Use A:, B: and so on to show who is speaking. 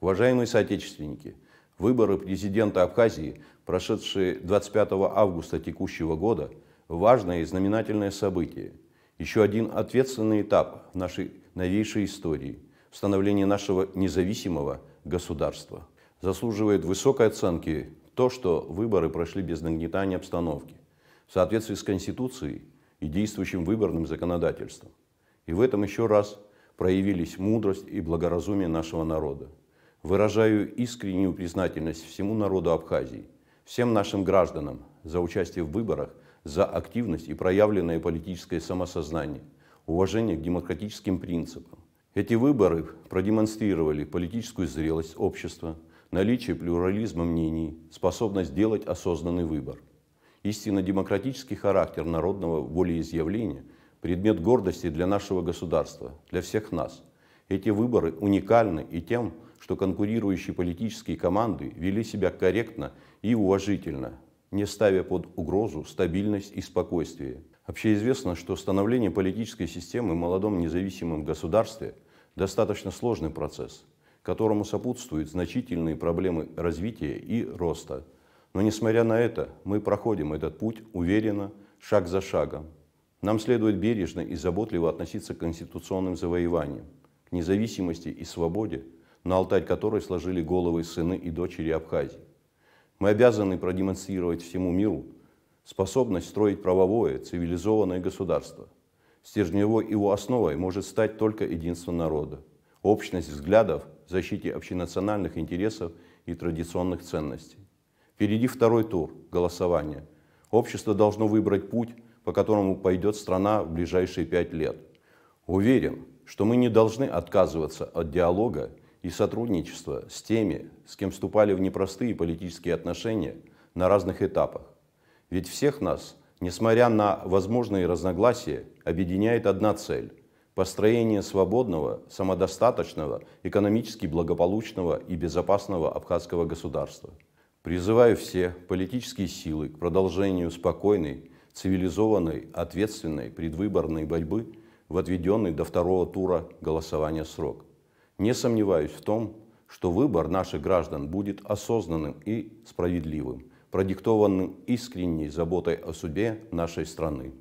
A: Уважаемые соотечественники, выборы президента Абхазии, прошедшие 25 августа текущего года, важное и знаменательное событие. Еще один ответственный этап нашей новейшей истории – становление нашего независимого государства. Заслуживает высокой оценки то, что выборы прошли без нагнетания обстановки, в соответствии с Конституцией и действующим выборным законодательством. И в этом еще раз проявились мудрость и благоразумие нашего народа. Выражаю искреннюю признательность всему народу Абхазии, всем нашим гражданам за участие в выборах, за активность и проявленное политическое самосознание, уважение к демократическим принципам. Эти выборы продемонстрировали политическую зрелость общества, наличие плюрализма мнений, способность делать осознанный выбор. Истинно демократический характер народного волеизъявления – предмет гордости для нашего государства, для всех нас. Эти выборы уникальны и тем, что конкурирующие политические команды вели себя корректно и уважительно, не ставя под угрозу стабильность и спокойствие. Общеизвестно, что становление политической системы в молодом независимом государстве – достаточно сложный процесс, которому сопутствуют значительные проблемы развития и роста. Но несмотря на это, мы проходим этот путь уверенно, шаг за шагом. Нам следует бережно и заботливо относиться к конституционным завоеваниям, к независимости и свободе – на алтарь которой сложили головы сыны и дочери Абхазии. Мы обязаны продемонстрировать всему миру способность строить правовое, цивилизованное государство. Стержневой его основой может стать только единство народа, общность взглядов в защите общенациональных интересов и традиционных ценностей. Впереди второй тур голосования. Общество должно выбрать путь, по которому пойдет страна в ближайшие пять лет. Уверен, что мы не должны отказываться от диалога и сотрудничество с теми, с кем вступали в непростые политические отношения на разных этапах. Ведь всех нас, несмотря на возможные разногласия, объединяет одна цель – построение свободного, самодостаточного, экономически благополучного и безопасного абхазского государства. Призываю все политические силы к продолжению спокойной, цивилизованной, ответственной предвыборной борьбы в отведенный до второго тура голосования срок – не сомневаюсь в том, что выбор наших граждан будет осознанным и справедливым, продиктованным искренней заботой о судьбе нашей страны.